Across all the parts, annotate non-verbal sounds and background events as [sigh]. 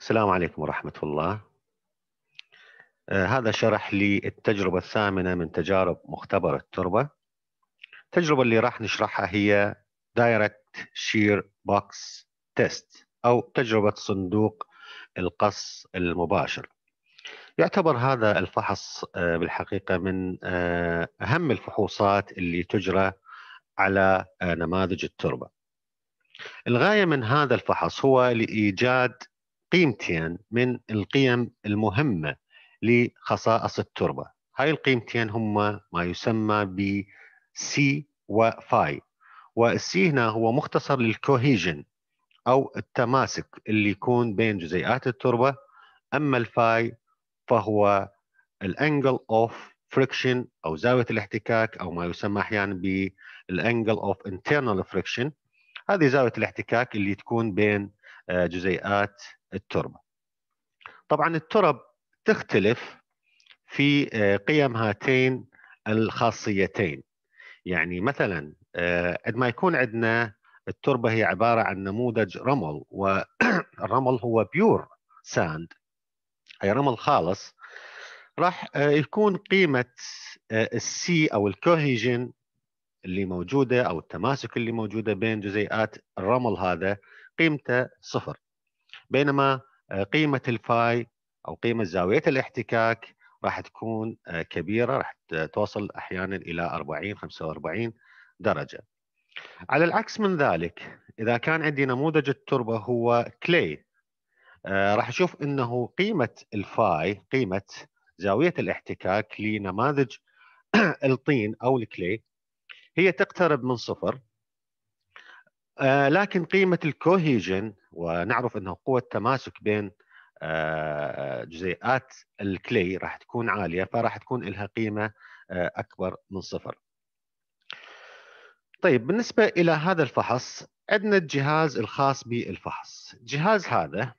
السلام عليكم ورحمة الله آه، هذا شرح للتجربة الثامنة من تجارب مختبر التربة التجربة اللي راح نشرحها هي Direct Shear Box Test أو تجربة صندوق القص المباشر يعتبر هذا الفحص آه، بالحقيقة من آه، أهم الفحوصات اللي تجرى على نماذج التربة الغاية من هذا الفحص هو لإيجاد قيمتين من القيم المهمة لخصائص التربة هاي القيمتين هما ما يسمى ب سي وفاي والسي هنا هو مختصر للكوهيجن أو التماسك اللي يكون بين جزيئات التربة أما الفاي فهو الانجل اوف فريكشن أو زاوية الاحتكاك أو ما يسمى أحيانا بالانجل اوف انترنال فريكشن هذه زاوية الاحتكاك اللي تكون بين آه، جزيئات التربه طبعا الترب تختلف في آه، قيم هاتين الخاصيتين يعني مثلا آه، قد ما يكون عندنا التربة هي عبارة عن نموذج رمل والرمل هو بيور ساند أي رمل خالص راح آه، يكون قيمة السي أو الكوهيجن اللي موجودة أو التماسك اللي موجودة بين جزيئات الرمل هذا قيمته صفر بينما آه، قيمه الفاي او قيمه زاويه الاحتكاك راح تكون آه، كبيره راح توصل احيانا الى 40 45 درجه. على العكس من ذلك اذا كان عندي نموذج التربه هو كلي آه، راح اشوف انه قيمه الفاي قيمه زاويه الاحتكاك لنماذج [clears throat] الطين او الكلي هي تقترب من صفر آه، لكن قيمه الكوهيجن ونعرف انه قوه تماسك بين آه، آه، جزيئات الكلي راح تكون عاليه فراح تكون لها قيمه اكبر من صفر. طيب بالنسبه الى هذا الفحص عندنا الجهاز الخاص بالفحص، الجهاز هذا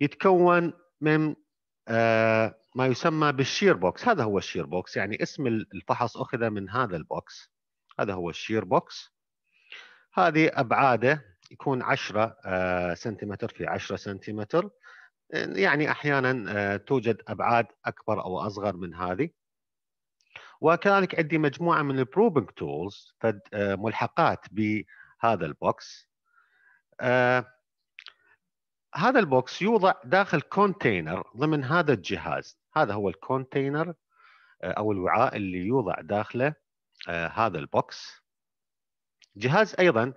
يتكون من ما يسمى بالشير بوكس، هذا هو الشير بوكس يعني اسم الفحص اخذ من هذا البوكس. هذا هو الشير بوكس هذه أبعاده يكون 10 آه، سنتيمتر في 10 سنتيمتر يعني أحيانا آه، توجد أبعاد أكبر أو أصغر من هذه وكذلك عندي مجموعة من البروبنج تولز آه، ملحقات بهذا البوكس هذا البوكس يوضع داخل كونتينر ضمن هذا الجهاز هذا هو الكونتينر أو الوعاء اللي يوضع داخله هذا البوكس جهاز ايضا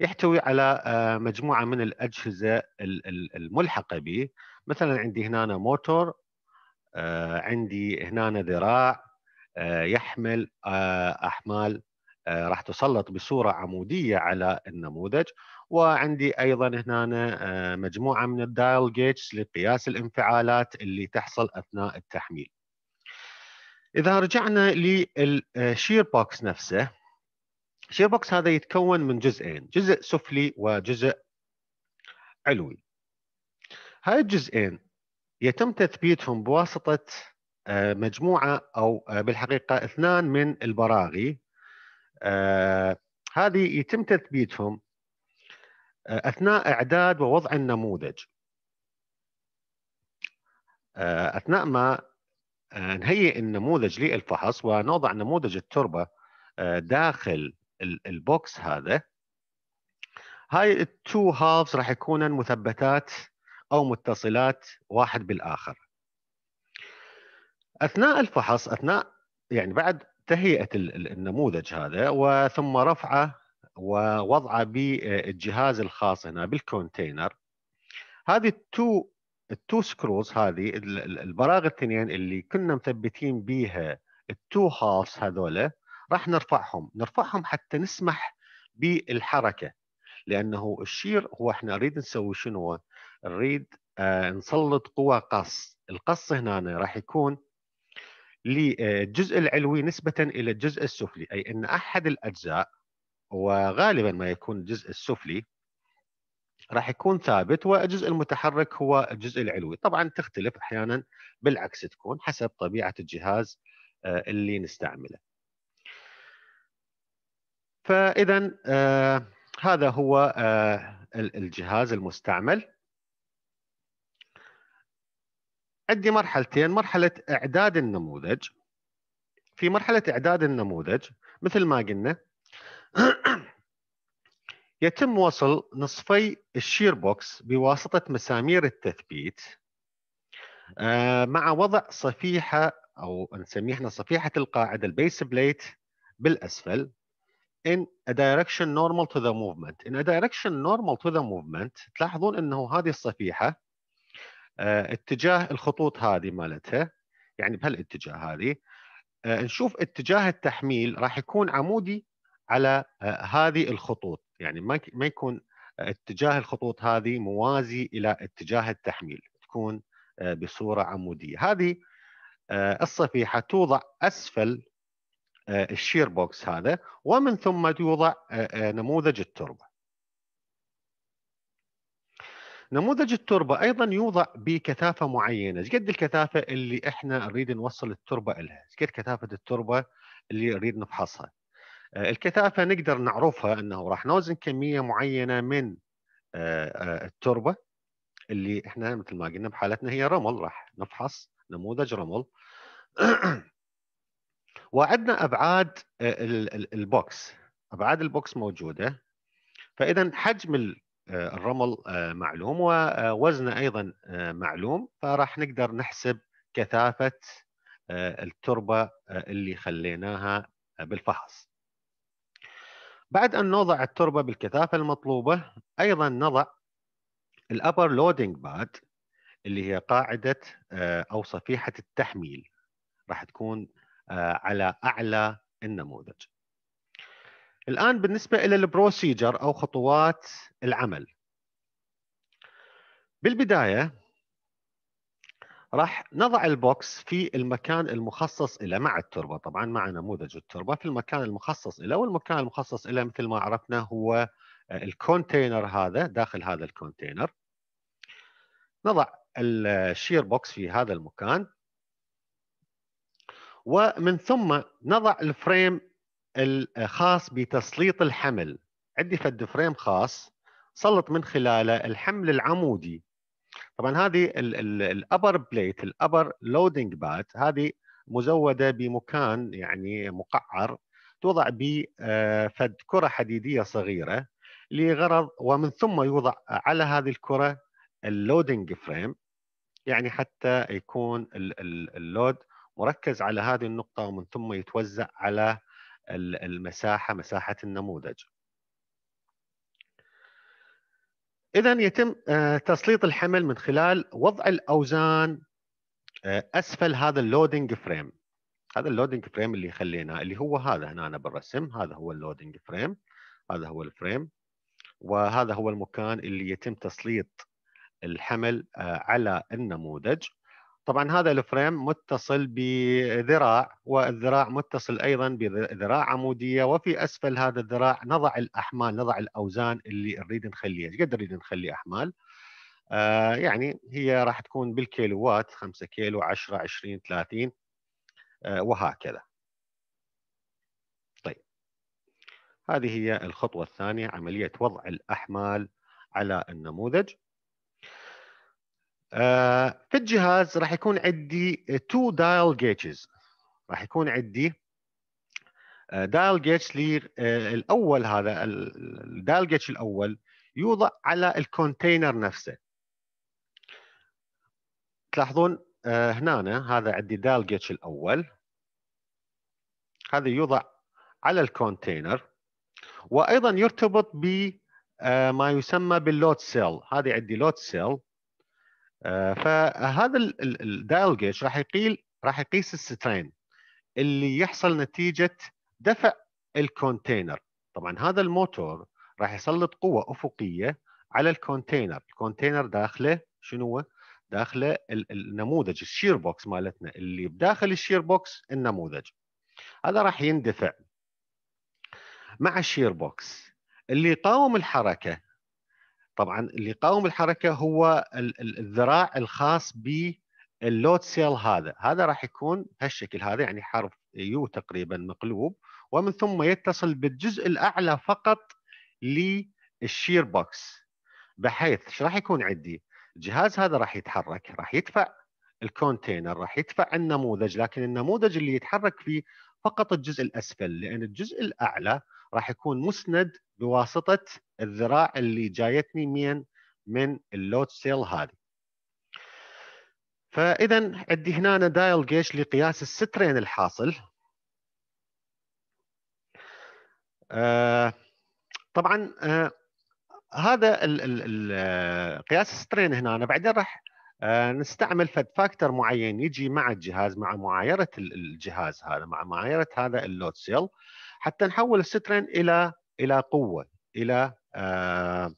يحتوي على آه، مجموعه من الاجهزه الملحقه به مثلا عندي هنا موتور آه، عندي هنا ذراع آه، يحمل احمال راح تسلط بصوره عموديه على النموذج وعندي ايضا هنا مجموعه من الدايل جيتس لقياس الانفعالات اللي تحصل اثناء التحميل. اذا رجعنا للشير بوكس نفسه شير بوكس هذا يتكون من جزئين جزء سفلي وجزء علوي هاي الجزئين يتم تثبيتهم بواسطة آه، مجموعة أو آه، بالحقيقة اثنان من البراغي آه، هذه يتم تثبيتهم أثناء إعداد ووضع النموذج أثناء ما نهيئ النموذج للفحص ونوضع نموذج التربة داخل البوكس هذا هاي التو هافز راح يكونن مثبتات او متصلات واحد بالاخر اثناء الفحص اثناء يعني بعد تهيئه النموذج هذا وثم رفعه ووضعه بالجهاز الخاص هنا بالكونتينر هذه التو التو سكروز هذه البراغي التنين اللي كنا مثبتين بيها التو هافس هذول راح نرفعهم نرفعهم حتى نسمح بالحركه لانه الشير هو احنا نريد نسوي شنو نريد آه نسلط قوى قص القص هنا راح يكون للجزء آه، العلوي نسبة إلى الجزء السفلي أي أن أحد الأجزاء وغالبا ما يكون الجزء السفلي راح يكون ثابت والجزء المتحرك هو الجزء العلوي طبعا تختلف أحيانا بالعكس تكون حسب طبيعة الجهاز آه، اللي نستعمله فاذا آه، هذا هو آه، الجهاز المستعمل عندي مرحلتين مرحله اعداد النموذج في مرحله اعداد النموذج مثل ما قلنا [clears throat] يتم وصل نصفي الشير بوكس بواسطه مسامير التثبيت آه، مع وضع صفيحه او نسميها احنا صفيحه القاعده البيس بليت بالاسفل in a direction normal to the movement in a direction normal to the movement تلاحظون انه هذه الصفيحه آه، اتجاه الخطوط هذه مالتها يعني بهالاتجاه هذه آه، نشوف اتجاه التحميل راح يكون عمودي على آه، هذه الخطوط يعني ما ما يكون اتجاه الخطوط هذه موازي الى اتجاه التحميل تكون بصوره عموديه هذه الصفيحه توضع اسفل آه، الشير بوكس هذا ومن ثم يوضع آه، آه، نموذج التربه. نموذج التربه ايضا يوضع بكثافه معينه، ايش قد الكثافه اللي احنا نريد نوصل التربه لها؟ ايش قد كثافه التربه اللي نريد نفحصها؟ الكثافه نقدر نعرفها انه راح نوزن كميه معينه من التربه اللي احنا مثل ما قلنا بحالتنا هي رمل راح نفحص نموذج رمل [clears throat] وعندنا ابعاد آه، البوكس ابعاد البوكس موجوده فاذا حجم آه، الرمل آه، معلوم ووزنه ايضا معلوم فراح نقدر نحسب كثافه التربه اللي خليناها بالفحص بعد ان نوضع التربه بالكثافه المطلوبه ايضا نضع الابر لودنج باد اللي هي قاعده او صفيحه التحميل راح تكون آه، على اعلى النموذج. الان بالنسبه الى البروسيجر او خطوات العمل. بالبدايه راح نضع البوكس في المكان المخصص له مع التربه، طبعا مع نموذج التربه في المكان المخصص له والمكان المخصص له مثل ما عرفنا هو آه، الكونتينر هذا داخل هذا الكونتينر. نضع الشير بوكس في هذا المكان ومن ثم نضع الفريم الخاص بتسليط الحمل عندي فد فريم خاص سلط من خلاله الحمل العمودي طبعا هذه الابر بليت الابر لودنج بات هذه مزوده بمكان يعني مقعر توضع ب آه، فد كره حديديه صغيره لغرض ومن ثم يوضع على هذه الكره اللودنج فريم يعني حتى يكون اللود مركز على هذه النقطة ومن ثم يتوزع على المساحة مساحة النموذج إذا يتم آه، تسليط الحمل من خلال وضع الأوزان آه، أسفل هذا اللودنج فريم هذا اللودنج فريم اللي خليناه اللي هو هذا هنا أنا بالرسم هذا هو اللودنج فريم هذا هو الفريم وهذا هو المكان اللي يتم تسليط الحمل آه، على النموذج طبعا هذا الفريم متصل بذراع والذراع متصل ايضا بذراع عموديه وفي اسفل هذا الذراع نضع الاحمال نضع الاوزان اللي نريد نخليها، ايش قد نريد نخلي احمال؟ آه يعني هي راح تكون بالكيلوات 5 كيلو 10 20 30 آه وهكذا. طيب هذه هي الخطوه الثانيه عمليه وضع الاحمال على النموذج. آه، في الجهاز راح يكون عندي تو دايل جيجز راح يكون عندي دايل آه، جيج آه، الاول هذا الدايل جيج الاول يوضع على الكونتينر نفسه تلاحظون هنا هذا عندي دايل جيج الاول هذا يوضع على الكونتينر وايضا يرتبط ب ما يسمى باللود سيل هذه عندي لود سيل آه، فهذا الدايل جيج راح يقيل راح يقيس السترين اللي يحصل نتيجه دفع الكونتينر طبعا هذا الموتور راح يسلط قوه افقيه على الكونتينر الكونتينر داخله شنو داخله النموذج الشير بوكس مالتنا اللي بداخل الشير بوكس النموذج هذا راح يندفع مع الشير بوكس اللي يقاوم الحركه طبعا اللي يقاوم الحركه هو الذراع الخاص باللود سيل هذا هذا راح يكون هالشكل هذا يعني حرف يو تقريبا مقلوب ومن ثم يتصل بالجزء الاعلى فقط للشير بوكس بحيث ايش راح يكون عندي الجهاز هذا راح يتحرك راح يدفع الكونتينر راح يدفع النموذج لكن النموذج اللي يتحرك فيه فقط الجزء الاسفل لان الجزء الاعلى راح يكون مسند بواسطه الذراع اللي جايتني من من اللوت سيل هذه فاذا عندي هنا دايل جيش لقياس السترين الحاصل آه، طبعا آه، هذا آه، قياس السترين هنا أنا بعدين راح نستعمل فد فاكتور معين يجي مع الجهاز مع معايره الجهاز هذا مع معايره هذا اللود سيل حتى نحول السترين الى الى قوه الى آه,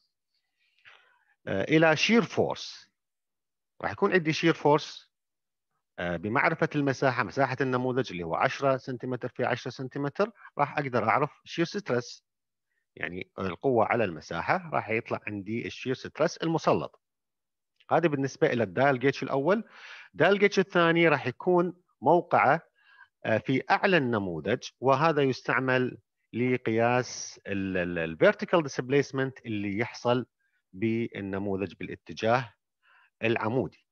آه، الى شير فورس راح يكون عندي شير فورس آه، بمعرفه المساحه مساحه النموذج اللي هو 10 سنتيمتر في 10 سنتيمتر راح اقدر اعرف شير ستريس يعني القوه على المساحه راح يطلع عندي الشير ستريس المسلط هذا بالنسبه الى الدال جيتش الاول دال جيتش الثاني راح يكون موقعه آه، في اعلى النموذج وهذا يستعمل لقياس الفيرتيكال ديسبليسمنت اللي يحصل بالنموذج بالاتجاه العمودي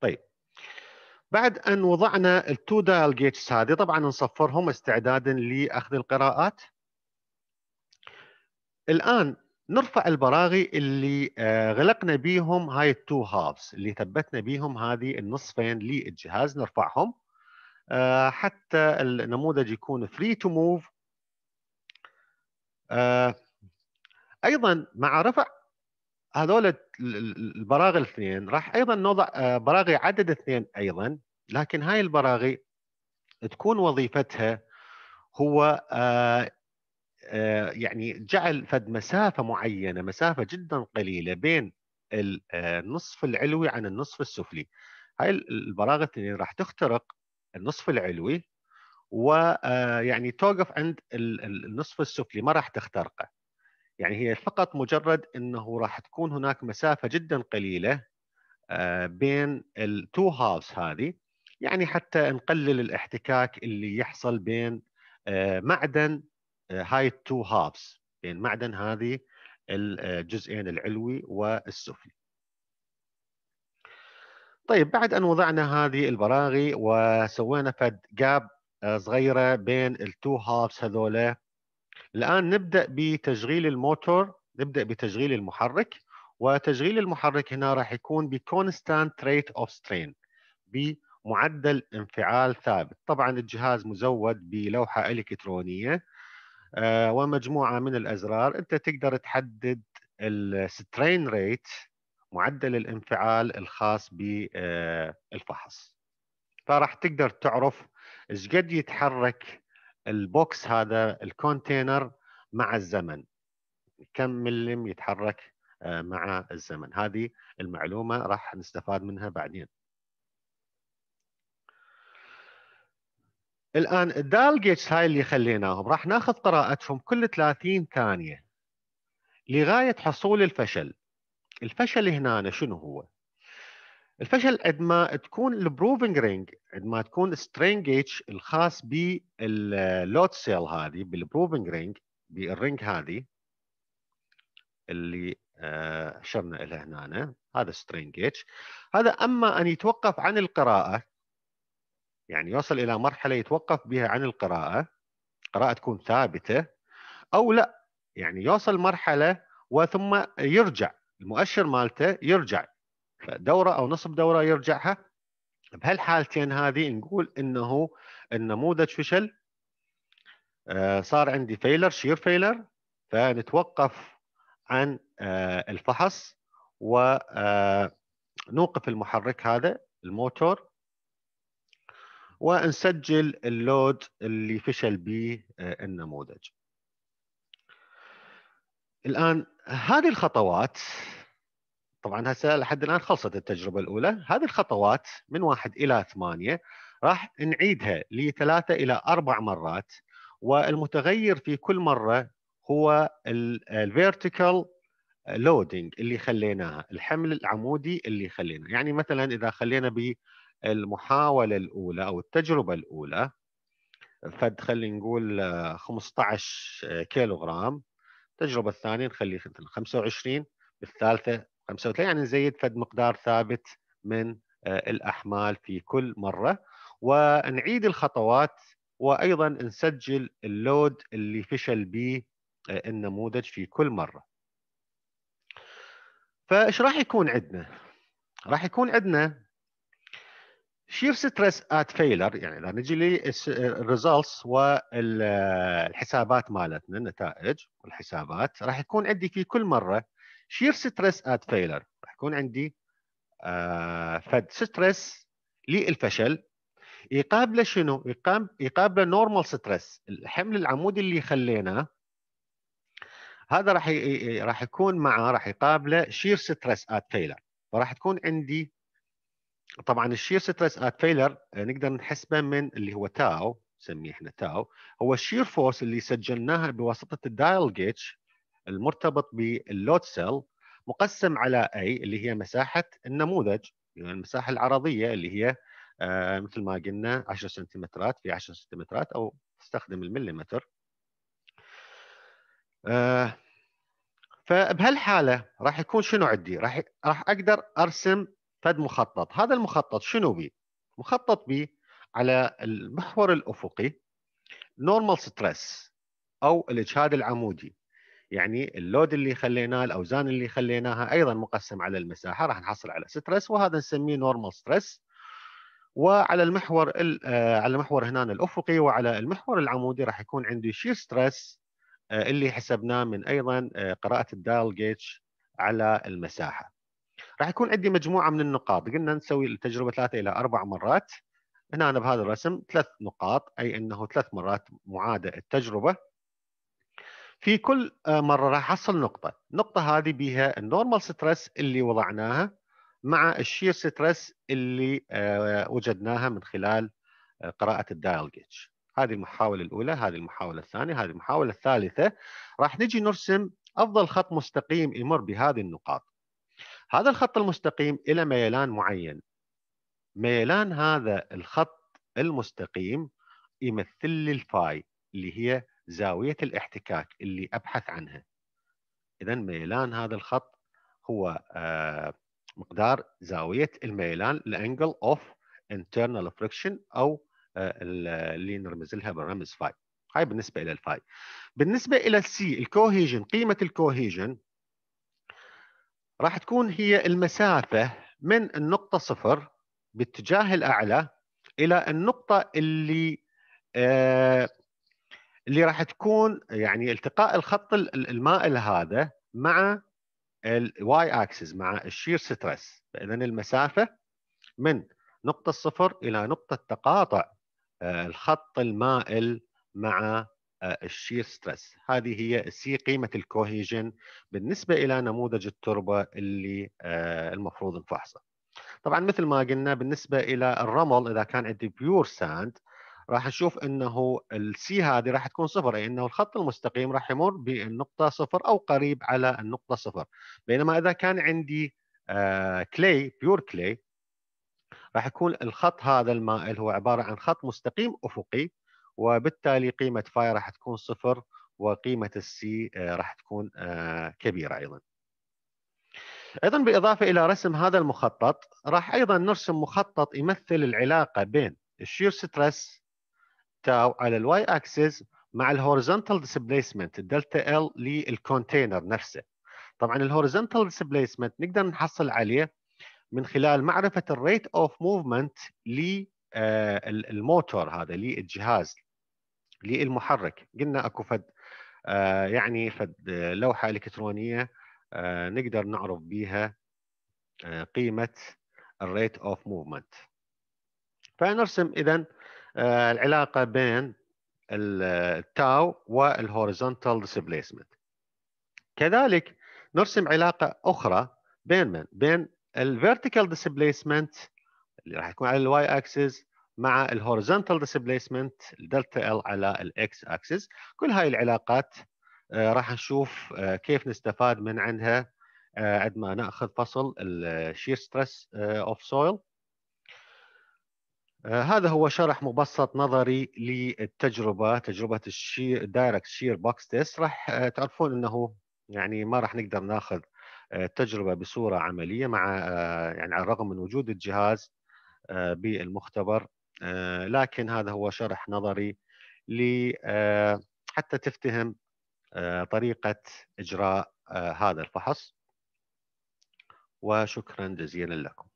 طيب بعد ان وضعنا التو دايل جيتس هذه طبعا نصفرهم استعدادا لاخذ القراءات الان نرفع البراغي اللي آه، غلقنا بيهم هاي التو هافز اللي ثبتنا بيهم هذه النصفين للجهاز نرفعهم آه، حتى النموذج يكون فري تو موف ايضا مع رفع هذول البراغي الاثنين راح ايضا نوضع آه، براغي عدد اثنين ايضا لكن هاي البراغي تكون وظيفتها هو آه، يعني جعل فد مسافه معينه مسافه جدا قليله بين النصف العلوي عن النصف السفلي هاي البراغي الاثنين راح تخترق النصف العلوي ويعني آه، توقف عند النصف السفلي ما راح تخترقه يعني هي فقط مجرد انه راح تكون هناك مسافه جدا قليله آه، بين التو هالفز هذه يعني حتى نقلل الاحتكاك اللي يحصل بين آه، معدن هاي التو هالفز بين معدن هذه الجزئين العلوي والسفلي طيب بعد ان وضعنا هذه البراغي وسوينا فد جاب آه، صغيره بين التو هافز هذول الان نبدا بتشغيل الموتور نبدا بتشغيل المحرك وتشغيل المحرك هنا راح يكون بكونستانت ريت اوف سترين بمعدل انفعال ثابت طبعا الجهاز مزود بلوحه الكترونيه آه، ومجموعه من الازرار انت تقدر تحدد السترين ريت معدل الانفعال الخاص بالفحص آه، فراح تقدر تعرف ايش قد يتحرك البوكس هذا الكونتينر مع الزمن كم ملم يتحرك آه، مع الزمن هذه المعلومة راح نستفاد منها بعدين الآن الدال هاي اللي خليناهم راح ناخذ قراءتهم كل 30 ثانية لغاية حصول الفشل الفشل هنا شنو هو؟ الفشل قد ما تكون البروفنج رينج قد ما تكون سترين جيتش الخاص باللوت سيل هذه بالبروفنج رينج بالرينج هذه اللي اشرنا آه، لها هنا هذا سترين جيتش هذا اما ان يتوقف عن القراءه يعني يوصل الى مرحله يتوقف بها عن القراءه قراءه تكون ثابته او لا يعني يوصل مرحله وثم يرجع المؤشر مالته يرجع دوره او نصف دوره يرجعها بهالحالتين هذه نقول انه النموذج فشل آه، صار عندي فيلر شير فيلر فنتوقف عن آه، الفحص ونوقف آه، المحرك هذا الموتور ونسجل اللود اللي فشل به النموذج الان هذه الخطوات طبعا هسه لحد الان خلصت التجربه الاولى هذه الخطوات من واحد الى ثمانيه راح نعيدها لثلاثه الى اربع مرات والمتغير في كل مره هو الفيرتيكال لودنج اللي خليناها الحمل العمودي اللي خلينا يعني مثلا اذا خلينا بالمحاوله الاولى او التجربه الاولى فد خلينا نقول 15 كيلوغرام التجربه الثانيه نخلي 25 بالثالثه 35 يعني نزيد فد مقدار ثابت من آه، الاحمال في كل مره ونعيد الخطوات وايضا نسجل اللود اللي فشل به آه، النموذج في كل مره. فايش راح يكون عندنا؟ راح يكون عندنا شير ستريس ات فيلر يعني اذا نجي للريزلتس والحسابات مالتنا النتائج والحسابات راح يكون عندي في كل مره شير ستريس ات فيلر راح يكون عندي آه، فد ستريس للفشل يقابله شنو؟ يقابله نورمال ستريس الحمل العمودي اللي خليناه هذا راح راح يكون معه راح يقابله شير ستريس ات فيلر فراح تكون عندي طبعا الشير ستريس ات فيلر نقدر نحسبه من اللي هو تاو نسميه احنا تاو هو الشير فورس اللي سجلناها بواسطه الدايل جيتش المرتبط باللود سيل مقسم على اي اللي هي مساحه النموذج يعني المساحه العرضيه اللي هي آه، مثل ما قلنا 10 سنتيمترات في 10 سنتيمترات او تستخدم المليمتر آه، فبهالحاله راح يكون شنو عندي؟ راح راح اقدر ارسم فد مخطط هذا المخطط شنو بي مخطط بي على المحور الأفقي نورمال ستريس أو الإجهاد العمودي يعني اللود اللي خليناه الأوزان اللي خليناها أيضا مقسم على المساحة راح نحصل على ستريس وهذا نسميه نورمال ستريس وعلى المحور آه، على المحور هنا الافقي وعلى المحور العمودي راح يكون عندي شير ستريس آه، اللي حسبناه من ايضا آه، قراءه الدايل جيج على المساحه راح يكون عندي مجموعه من النقاط قلنا نسوي التجربه ثلاثه الى اربع مرات هنا أنا بهذا الرسم ثلاث نقاط أي أنه ثلاث مرات معادة التجربة في كل آه، مرة راح أحصل نقطة النقطة هذه بها النورمال ستريس اللي وضعناها مع الشير ستريس اللي آه، وجدناها من خلال آه، قراءة الدايل جيج هذه المحاولة الأولى هذه المحاولة الثانية هذه المحاولة الثالثة راح نجي نرسم أفضل خط مستقيم يمر بهذه النقاط هذا الخط المستقيم إلى ميلان معين ميلان هذا الخط المستقيم يمثل لي الفاي اللي هي زاوية الاحتكاك اللي أبحث عنها إذا ميلان هذا الخط هو آه، مقدار زاوية الميلان الانجل اوف internal friction أو آه، اللي نرمز لها بالرمز فاي هاي بالنسبة إلى الفاي بالنسبة إلى السي الكوهيجن قيمة الكوهيجن راح تكون هي المسافة من النقطة صفر باتجاه الأعلى إلى النقطة اللي آه، اللي راح تكون يعني التقاء الخط المائل هذا مع الواي اكسس مع الشير ستريس فاذا المسافه من نقطه الصفر الى نقطه تقاطع آه، الخط المائل مع آه، الشير ستريس هذه هي سي قيمة الكوهيجن بالنسبة إلى نموذج التربة اللي آه، المفروض نفحصه طبعا مثل ما قلنا بالنسبة إلى الرمل إذا كان عندي بيور ساند راح نشوف انه السي هذه راح تكون صفر اي انه الخط المستقيم راح يمر بالنقطه صفر او قريب على النقطه صفر بينما اذا كان عندي كلي بيور كلي راح يكون الخط هذا المائل هو عباره عن خط مستقيم افقي وبالتالي قيمه فاي راح تكون صفر وقيمه السي آه، راح تكون آه، كبيره ايضا. ايضا بالاضافه الى رسم هذا المخطط راح ايضا نرسم مخطط يمثل العلاقه بين الشير ستريس تاو على الواي اكسس مع الهوريزونتال ديسبليسمنت الدلتا ال للكونتينر نفسه. طبعا الهوريزونتال ديسبليسمنت نقدر نحصل عليه من خلال معرفه الريت اوف موفمنت آه، الموتور هذا لي الجهاز لي المحرك قلنا اكو فد آه، يعني فد آه، لوحه الكترونيه نقدر نعرف بها قيمه الريت اوف موفمنت فنرسم اذا العلاقه بين التاو والهوريزونتال ديسبليسمنت كذلك نرسم علاقه اخرى بين من بين الفيرتيكال ديسبليسمنت اللي راح يكون على الواي اكسس مع الهوريزونتال ديسبيسمنت دلتا ال على الاكس اكسس كل هاي العلاقات آه، راح نشوف آه، كيف نستفاد من عندها آه، عندما ما ناخذ فصل الشير ستريس اوف سويل هذا هو شرح مبسط نظري للتجربه تجربه الشير دايركت شير بوكس تيست راح تعرفون انه يعني ما راح نقدر ناخذ التجربه بصوره عمليه مع يعني على الرغم من وجود الجهاز آه، بالمختبر آه، لكن هذا هو شرح نظري آه، حتى تفتهم طريقة إجراء هذا الفحص وشكرا جزيلا لكم